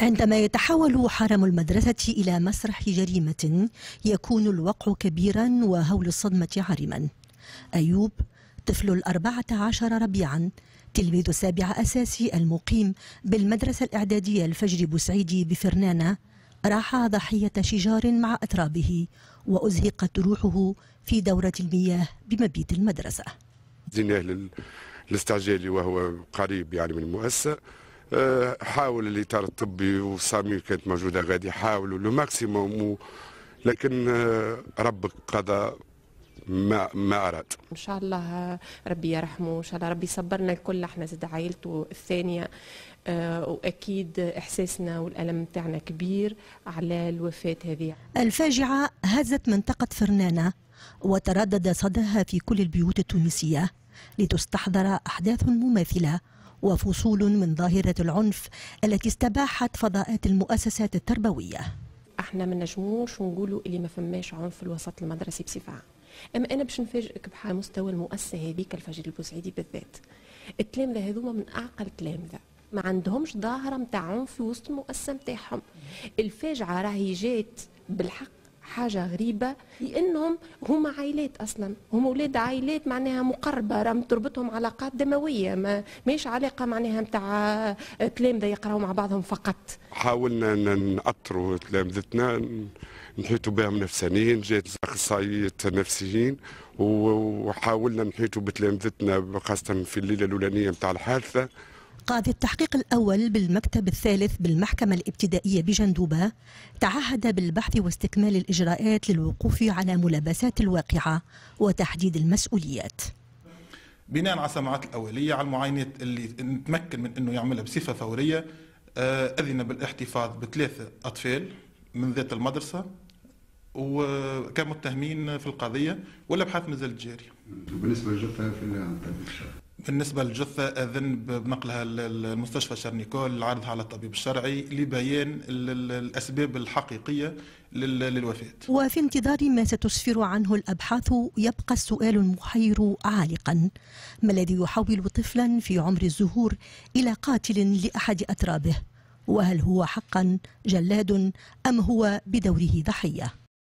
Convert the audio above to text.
عندما يتحول حرم المدرسة إلى مسرح جريمة يكون الوقع كبيرا وهول الصدمة عارما أيوب طفل الأربعة عشر ربيعا تلميذ السابع أساسي المقيم بالمدرسة الإعدادية الفجر بوسعيدي بفرنانة راح ضحية شجار مع أترابه وأزهقت روحه في دورة المياه بمبيت المدرسة زيناه للاستعجال وهو قريب يعني من المؤسسة آه، حاول الاطار الطبي وسامي كانت موجوده غادي حاولوا لو ماكسيموم لكن آه، ربك قضى ما ما اراد ان شاء الله آه، ربي يرحمه ان شاء الله ربي يصبرنا الكل احنا زاد عائلته الثانيه واكيد احساسنا والالم تاعنا كبير على الوفاه هذه الفاجعه هزت منطقه فرنانه وتردد صداها في كل البيوت التونسيه لتستحضر احداث مماثله وفصول من ظاهرة العنف التي استباحت فضاءات المؤسسات التربوية احنا ما نجموش ونقولوا اللي ما فماش عنف في الوسط المدرسي بصفه عامه اما انا باش نفاجئك بحال مستوى المؤسسه هذيك الفجر البوسعيدي بالذات التلامذه هذوما من اعقل التلامذه ما عندهمش ظاهره نتاع عنف في وسط المؤسسه نتاعهم الفاجعه راهي جات بالحق حاجة غريبة لأنهم هما عائلات أصلا هم أولاد عائلات معناها مقربة رم تربطهم علاقات دموية ما مش علاقة معناها متاع تلامذة يقراوا مع بعضهم فقط حاولنا أن نأطروا تلامذتنا نحيطوا بهم نفسانيين جات اخصائيات نفسيين وحاولنا نحيطوا بتلامذتنا خاصه في الليله الاولانيه نتاع الحادثه قاضي التحقيق الأول بالمكتب الثالث بالمحكمة الابتدائية بجندوبة تعهد بالبحث واستكمال الإجراءات للوقوف على ملابسات الواقعة وتحديد المسؤوليات بناء على السماعات الأولية على المعاينات اللي نتمكن من أنه يعملها بصفة فورية آه، أذن بالاحتفاظ بثلاثة أطفال من ذات المدرسة وكمتهمين في القضية والأبحاث مازالت جارية جاري بالنسبة للجثة في الطبيب بالنسبة للجثة أذن بنقلها للمستشفى شرنيكول لعرضها على الطبيب الشرعي لبيان الأسباب الحقيقية للوفاة وفي انتظار ما ستسفر عنه الأبحاث يبقى السؤال المحير عالقا ما الذي يحول طفلا في عمر الزهور إلى قاتل لأحد أترابه وهل هو حقا جلاد أم هو بدوره ضحية